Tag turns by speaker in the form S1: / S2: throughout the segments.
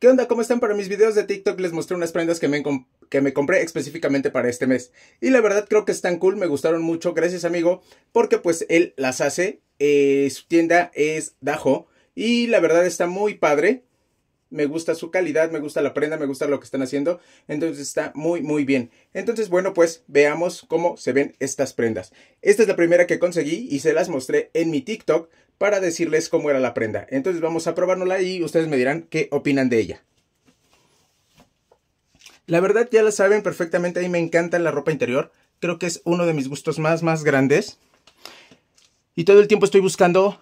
S1: ¿Qué onda? ¿Cómo están? Para mis videos de TikTok les mostré unas prendas que me, que me, compré específicamente para este mes. Y la verdad creo que están cool, me gustaron mucho, gracias amigo, porque pues él las hace, eh, su tienda es Dajo, y la verdad está muy padre me gusta su calidad, me gusta la prenda, me gusta lo que están haciendo. Entonces está muy, muy bien. Entonces, bueno, pues veamos cómo se ven estas prendas. Esta es la primera que conseguí y se las mostré en mi TikTok para decirles cómo era la prenda. Entonces vamos a probárnosla y ustedes me dirán qué opinan de ella. La verdad ya la saben perfectamente, a mí me encanta la ropa interior. Creo que es uno de mis gustos más, más grandes. Y todo el tiempo estoy buscando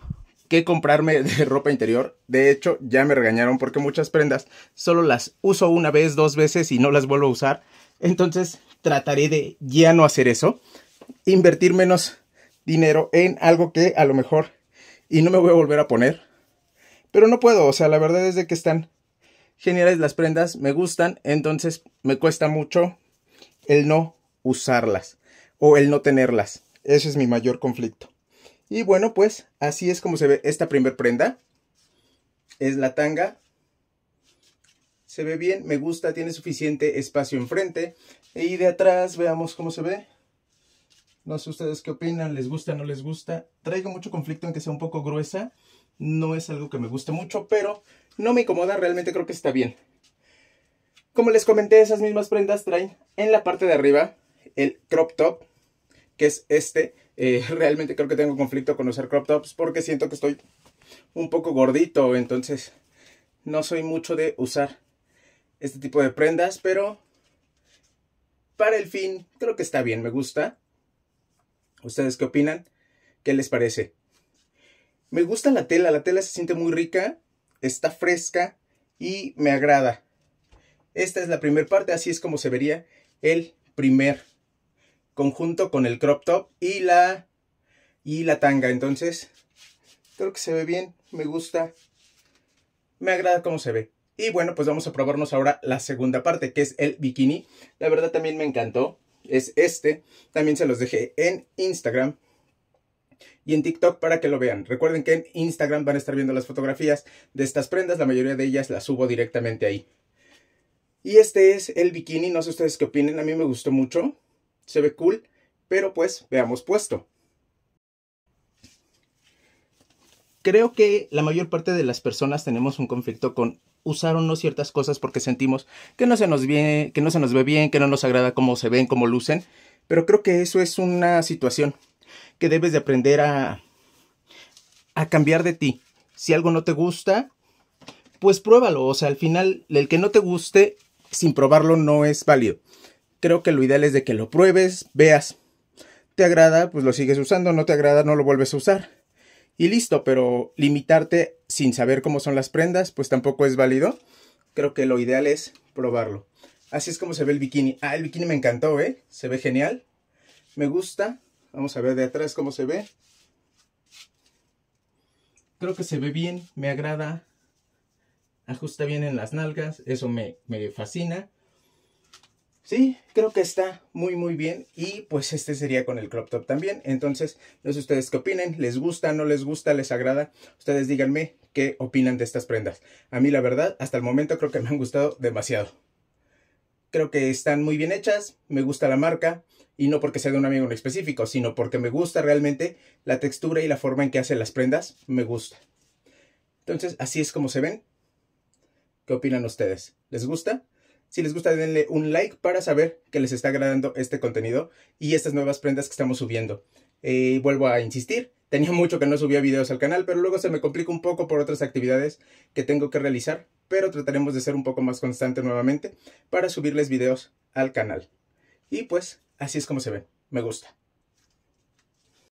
S1: que comprarme de ropa interior. De hecho, ya me regañaron porque muchas prendas solo las uso una vez, dos veces y no las vuelvo a usar. Entonces trataré de ya no hacer eso. Invertir menos dinero en algo que a lo mejor y no me voy a volver a poner. Pero no puedo, o sea, la verdad es que están geniales las prendas, me gustan, entonces me cuesta mucho el no usarlas o el no tenerlas. Ese es mi mayor conflicto. Y bueno, pues así es como se ve esta primer prenda. Es la tanga. Se ve bien, me gusta, tiene suficiente espacio enfrente. Y de atrás veamos cómo se ve. No sé ustedes qué opinan, les gusta, no les gusta. Traigo mucho conflicto en que sea un poco gruesa. No es algo que me guste mucho, pero no me incomoda, realmente creo que está bien. Como les comenté, esas mismas prendas traen en la parte de arriba el crop top, que es este eh, realmente creo que tengo conflicto con usar crop tops porque siento que estoy un poco gordito, entonces no soy mucho de usar este tipo de prendas, pero para el fin creo que está bien, me gusta. ¿Ustedes qué opinan? ¿Qué les parece? Me gusta la tela, la tela se siente muy rica, está fresca y me agrada. Esta es la primera parte, así es como se vería el primer conjunto con el crop top y la, y la tanga. Entonces, creo que se ve bien, me gusta, me agrada cómo se ve. Y bueno, pues vamos a probarnos ahora la segunda parte, que es el bikini. La verdad también me encantó, es este. También se los dejé en Instagram y en TikTok para que lo vean. Recuerden que en Instagram van a estar viendo las fotografías de estas prendas, la mayoría de ellas las subo directamente ahí. Y este es el bikini, no sé ustedes qué opinen, a mí me gustó mucho. Se ve cool, pero pues veamos puesto. Creo que la mayor parte de las personas tenemos un conflicto con usar o no ciertas cosas porque sentimos que no se nos ve, que no se nos ve bien, que no nos agrada cómo se ven, cómo lucen, pero creo que eso es una situación que debes de aprender a, a cambiar de ti. Si algo no te gusta, pues pruébalo. O sea, al final, el que no te guste, sin probarlo no es válido creo que lo ideal es de que lo pruebes, veas, te agrada, pues lo sigues usando, no te agrada, no lo vuelves a usar. Y listo, pero limitarte sin saber cómo son las prendas, pues tampoco es válido. Creo que lo ideal es probarlo. Así es como se ve el bikini. Ah, el bikini me encantó, ¿eh? Se ve genial. Me gusta. Vamos a ver de atrás cómo se ve. Creo que se ve bien, me agrada. Ajusta bien en las nalgas, eso me, me fascina. Sí, creo que está muy muy bien y pues este sería con el crop top también. Entonces, no sé ustedes qué opinen, les gusta, no les gusta, les agrada. Ustedes díganme qué opinan de estas prendas. A mí la verdad, hasta el momento creo que me han gustado demasiado. Creo que están muy bien hechas, me gusta la marca y no porque sea de un amigo en específico, sino porque me gusta realmente la textura y la forma en que hacen las prendas, me gusta. Entonces, así es como se ven. ¿Qué opinan ustedes? ¿Les gusta? Si les gusta, denle un like para saber que les está agradando este contenido y estas nuevas prendas que estamos subiendo. y eh, vuelvo a insistir, tenía mucho que no subía videos al canal, pero luego se me complica un poco por otras actividades que tengo que realizar, pero trataremos de ser un poco más constante nuevamente para subirles videos al canal. Y pues, así es como se ven. Me gusta.